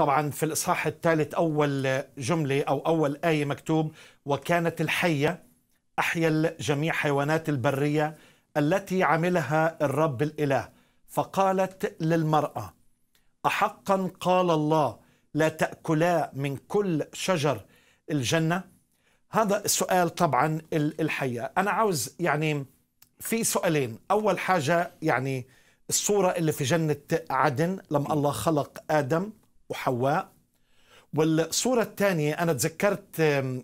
طبعا في الإصحاح الثالث أول جملة أو أول آية مكتوب وكانت الحية أحيا جميع حيوانات البرية التي عملها الرب الإله فقالت للمرأة أحقا قال الله لا تأكلا من كل شجر الجنة هذا السؤال طبعا الحقيقة أنا عاوز يعني في سؤالين أول حاجة يعني الصورة اللي في جنة عدن لما الله خلق آدم وحواء والصورة الثانية أنا تذكرت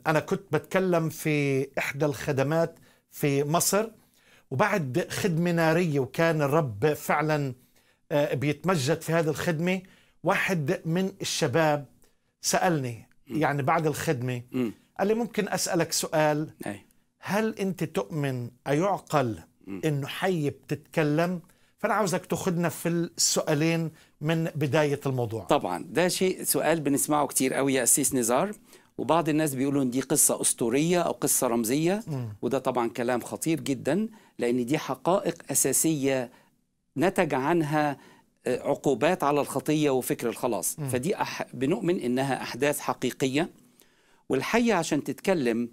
أنا كنت بتكلم في إحدى الخدمات في مصر وبعد خدمة نارية وكان الرب فعلا آه، بيتمجد في هذه الخدمة واحد من الشباب سألني يعني بعد الخدمة قال لي ممكن أسألك سؤال هل أنت تؤمن أيعقل أنه حي بتتكلم فأنا عاوزك تاخذنا في السؤالين من بداية الموضوع طبعا ده شيء سؤال بنسمعه كتير قوي يا أسيس نزار وبعض الناس بيقولوا ان دي قصه اسطوريه او قصه رمزيه م. وده طبعا كلام خطير جدا لان دي حقائق اساسيه نتج عنها آه، عقوبات على الخطيه وفكر الخلاص م. فدي أح... بنؤمن انها احداث حقيقيه والحقيقه عشان تتكلم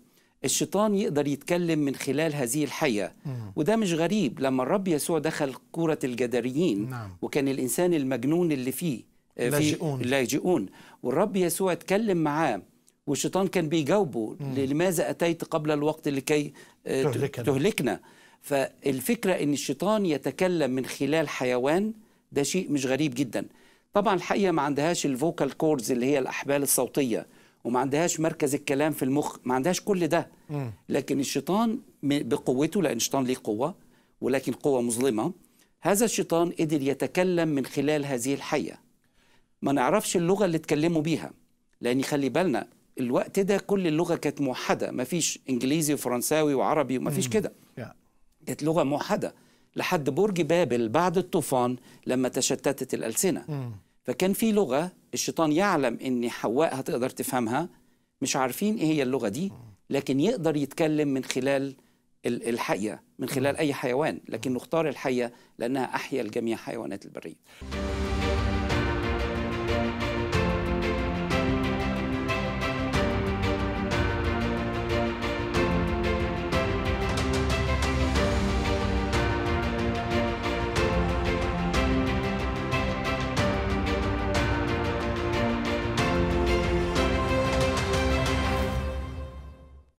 الشيطان يقدر يتكلم من خلال هذه الحية وده مش غريب لما الرب يسوع دخل كورة الجداريين نعم. وكان الإنسان المجنون اللي فيه آه، في لاجئون لاجئون والرب يسوع اتكلم معاه والشيطان كان بيجاوبه لماذا أتيت قبل الوقت لكي آه، تهلكنا, تهلكنا. فالفكرة أن الشيطان يتكلم من خلال حيوان ده شيء مش غريب جدا طبعا الحقيقة ما عندهاش الفوكال كورز اللي هي الأحبال الصوتية وما عندهاش مركز الكلام في المخ ما عندهاش كل ده لكن الشيطان بقوته لأن الشيطان ليه قوة ولكن قوة مظلمة هذا الشيطان قدر يتكلم من خلال هذه الحية ما نعرفش اللغة اللي اتكلموا بيها لأن خلي بالنا الوقت ده كل اللغة كانت موحدة ما فيش إنجليزي وفرنساوي وعربي وما فيش كده كانت لغة موحدة لحد برج بابل بعد الطوفان لما تشتتت الألسنة فكان في لغة الشيطان يعلم ان حواء هتقدر تفهمها مش عارفين ايه هي اللغه دي لكن يقدر يتكلم من خلال الحيه من خلال اي حيوان لكنه اختار الحيه لانها احيا لجميع حيوانات البريه